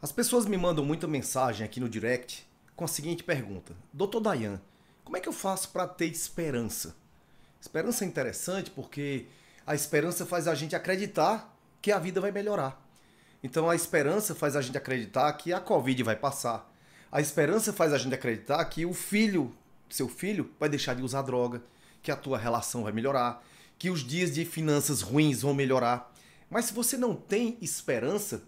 As pessoas me mandam muita mensagem aqui no direct com a seguinte pergunta: Doutor Dayan, como é que eu faço para ter esperança? Esperança é interessante porque a esperança faz a gente acreditar que a vida vai melhorar. Então a esperança faz a gente acreditar que a Covid vai passar. A esperança faz a gente acreditar que o filho, seu filho, vai deixar de usar droga, que a tua relação vai melhorar, que os dias de finanças ruins vão melhorar. Mas se você não tem esperança,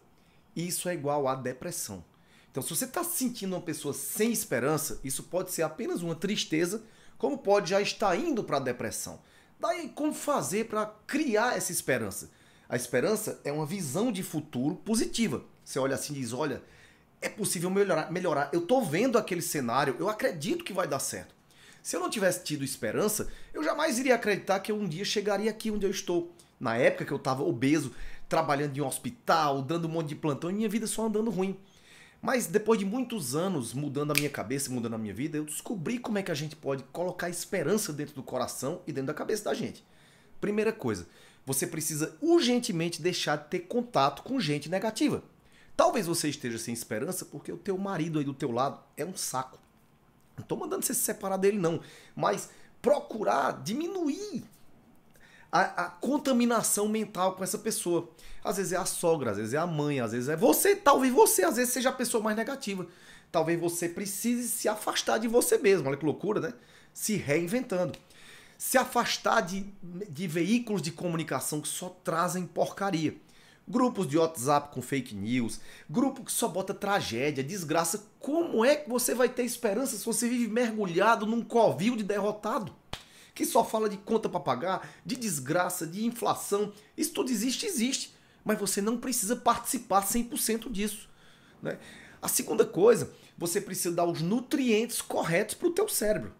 isso é igual à depressão. Então, se você está sentindo uma pessoa sem esperança, isso pode ser apenas uma tristeza, como pode já estar indo para a depressão. Daí, como fazer para criar essa esperança? A esperança é uma visão de futuro positiva. Você olha assim e diz: olha, é possível melhorar. melhorar. Eu estou vendo aquele cenário, eu acredito que vai dar certo. Se eu não tivesse tido esperança, eu jamais iria acreditar que eu um dia chegaria aqui onde eu estou na época que eu tava obeso, trabalhando em um hospital, dando um monte de plantão, e minha vida só andando ruim. Mas depois de muitos anos mudando a minha cabeça, mudando a minha vida, eu descobri como é que a gente pode colocar esperança dentro do coração e dentro da cabeça da gente. Primeira coisa, você precisa urgentemente deixar de ter contato com gente negativa. Talvez você esteja sem esperança porque o teu marido aí do teu lado é um saco. Não estou mandando você se separar dele não, mas procurar diminuir a, a, contaminação mental com essa pessoa. Às vezes é a sogra, às vezes é a mãe, às vezes é você. Talvez você, às vezes, seja a pessoa mais negativa. Talvez você precise se afastar de você mesmo. Olha que loucura, né? Se reinventando. Se afastar de, de veículos de comunicação que só trazem porcaria. Grupos de WhatsApp com fake news, grupo que só bota tragédia, desgraça. Como é que você vai ter esperança se você vive mergulhado num covil de derrotado? que só fala de conta para pagar, de desgraça, de inflação. Isso tudo existe, existe. Mas você não precisa participar 100% disso. Né? A segunda coisa, você precisa dar os nutrientes corretos para o teu cérebro.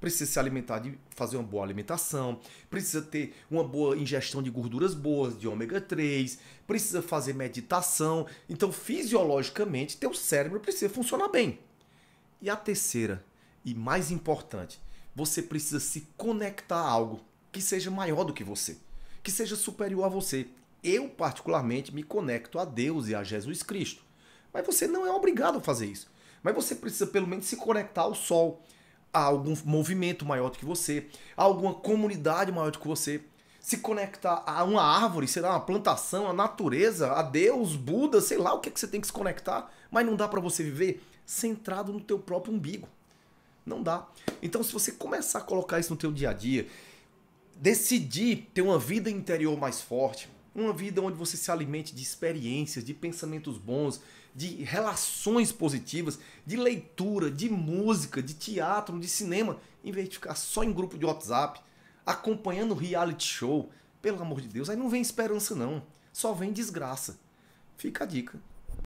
Precisa se alimentar de fazer uma boa alimentação, precisa ter uma boa ingestão de gorduras boas, de ômega 3, precisa fazer meditação. Então, fisiologicamente, teu cérebro precisa funcionar bem. E a terceira, e mais importante, você precisa se conectar a algo que seja maior do que você, que seja superior a você. Eu, particularmente, me conecto a Deus e a Jesus Cristo. Mas você não é obrigado a fazer isso. Mas você precisa, pelo menos, se conectar ao sol, a algum movimento maior do que você, a alguma comunidade maior do que você. Se conectar a uma árvore, sei lá, uma plantação, a natureza, a Deus, Buda, sei lá o que, é que você tem que se conectar. Mas não dá para você viver centrado no teu próprio umbigo. Não dá. Então, se você começar a colocar isso no teu dia a dia, decidir ter uma vida interior mais forte, uma vida onde você se alimente de experiências, de pensamentos bons, de relações positivas, de leitura, de música, de teatro, de cinema, em vez de ficar só em grupo de WhatsApp, acompanhando reality show. Pelo amor de Deus, aí não vem esperança não, só vem desgraça. Fica a dica.